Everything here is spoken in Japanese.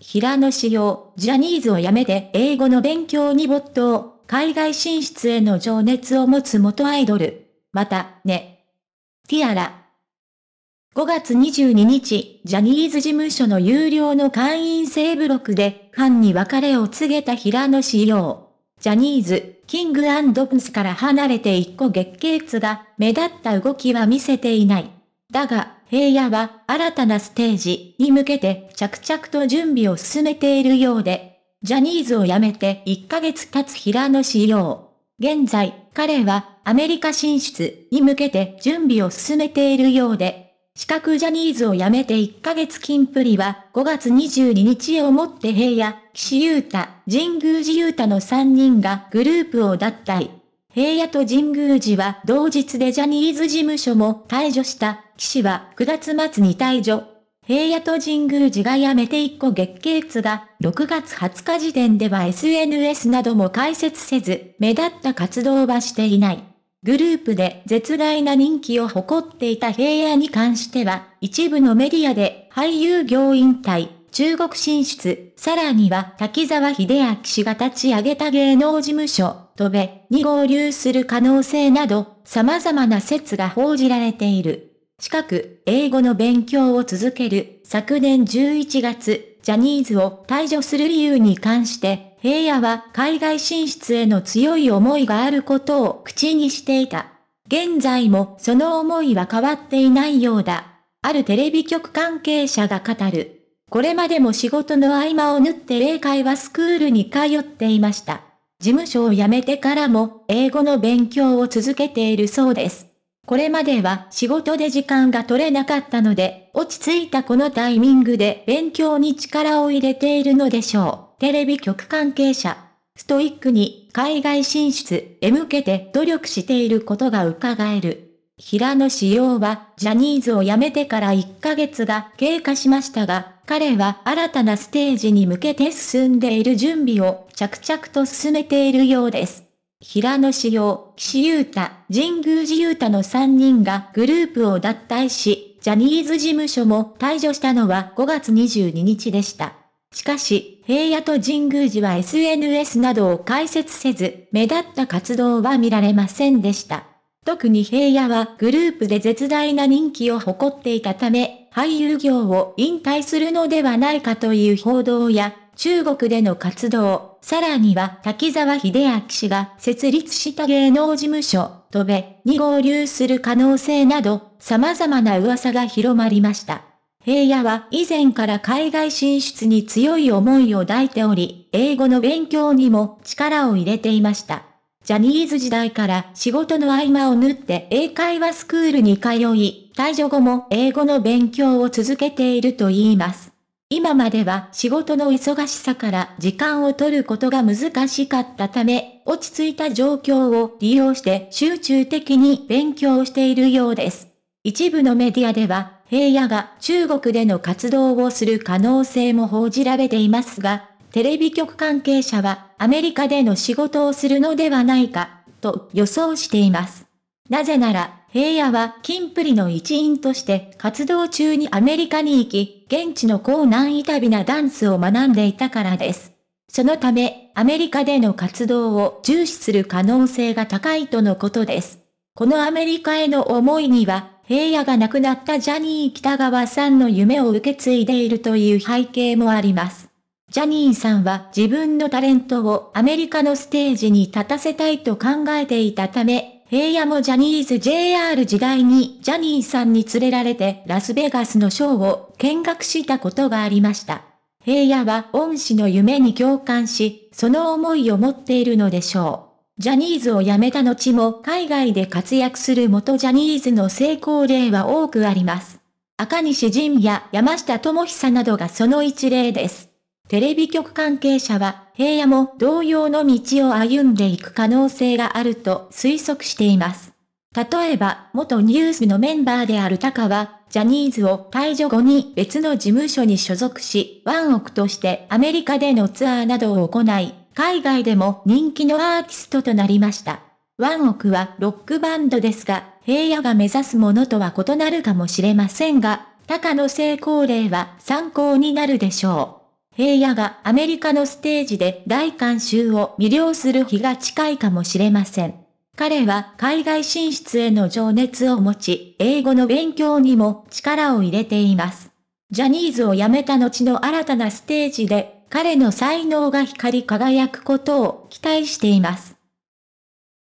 平野紫耀、ジャニーズを辞めて英語の勉強に没頭、海外進出への情熱を持つ元アイドル。また、ね。ティアラ。5月22日、ジャニーズ事務所の有料の会員制ブログで、ファンに別れを告げた平野紫耀。ジャニーズ、キングプスから離れて1個月経が目立った動きは見せていない。だが、平野は新たなステージに向けて着々と準備を進めているようで、ジャニーズを辞めて1ヶ月経つ平野仕様。現在、彼はアメリカ進出に向けて準備を進めているようで、資格ジャニーズを辞めて1ヶ月金プリは5月22日をもって平野、岸優太、神宮寺優太の3人がグループを脱退。平野と神宮寺は同日でジャニーズ事務所も退除した、岸は9月末に退場。平野と神宮寺が辞めて1個月経つが、6月20日時点では SNS なども開設せず、目立った活動はしていない。グループで絶大な人気を誇っていた平野に関しては、一部のメディアで俳優業引退、中国進出、さらには滝沢秀明氏が立ち上げた芸能事務所、とべに合流する可能性など、様々な説が報じられている。近く、英語の勉強を続ける、昨年11月、ジャニーズを退場する理由に関して、平野は海外進出への強い思いがあることを口にしていた。現在もその思いは変わっていないようだ。あるテレビ局関係者が語る。これまでも仕事の合間を縫って英会話スクールに通っていました。事務所を辞めてからも英語の勉強を続けているそうです。これまでは仕事で時間が取れなかったので、落ち着いたこのタイミングで勉強に力を入れているのでしょう。テレビ局関係者。ストイックに海外進出へ向けて努力していることが伺える。平野紫耀はジャニーズを辞めてから1ヶ月が経過しましたが、彼は新たなステージに向けて進んでいる準備を着々と進めているようです。平野志陽、岸優太、神宮寺優太の3人がグループを脱退し、ジャニーズ事務所も退場したのは5月22日でした。しかし、平野と神宮寺は SNS などを開設せず、目立った活動は見られませんでした。特に平野はグループで絶大な人気を誇っていたため、俳優業を引退するのではないかという報道や、中国での活動、さらには滝沢秀明氏が設立した芸能事務所、戸べ、に合流する可能性など、様々な噂が広まりました。平野は以前から海外進出に強い思いを抱いており、英語の勉強にも力を入れていました。ジャニーズ時代から仕事の合間を縫って英会話スクールに通い、解除後も英語の勉強を続けていると言います。今までは仕事の忙しさから時間を取ることが難しかったため、落ち着いた状況を利用して集中的に勉強しているようです。一部のメディアでは、平野が中国での活動をする可能性も報じられていますが、テレビ局関係者はアメリカでの仕事をするのではないか、と予想しています。なぜなら、平野は金プリの一員として活動中にアメリカに行き、現地の高難易旅なダンスを学んでいたからです。そのため、アメリカでの活動を重視する可能性が高いとのことです。このアメリカへの思いには、平野が亡くなったジャニー北川さんの夢を受け継いでいるという背景もあります。ジャニーさんは自分のタレントをアメリカのステージに立たせたいと考えていたため、平野もジャニーズ JR 時代にジャニーさんに連れられてラスベガスのショーを見学したことがありました。平野は恩師の夢に共感し、その思いを持っているのでしょう。ジャニーズを辞めた後も海外で活躍する元ジャニーズの成功例は多くあります。赤西仁や山下智久などがその一例です。テレビ局関係者は、平野も同様の道を歩んでいく可能性があると推測しています。例えば、元ニュースのメンバーであるタカは、ジャニーズを退場後に別の事務所に所属し、ワンオクとしてアメリカでのツアーなどを行い、海外でも人気のアーティストとなりました。ワンオクはロックバンドですが、平野が目指すものとは異なるかもしれませんが、タカの成功例は参考になるでしょう。平野がアメリカのステージで大観衆を魅了する日が近いかもしれません。彼は海外進出への情熱を持ち、英語の勉強にも力を入れています。ジャニーズを辞めた後の新たなステージで、彼の才能が光り輝くことを期待しています。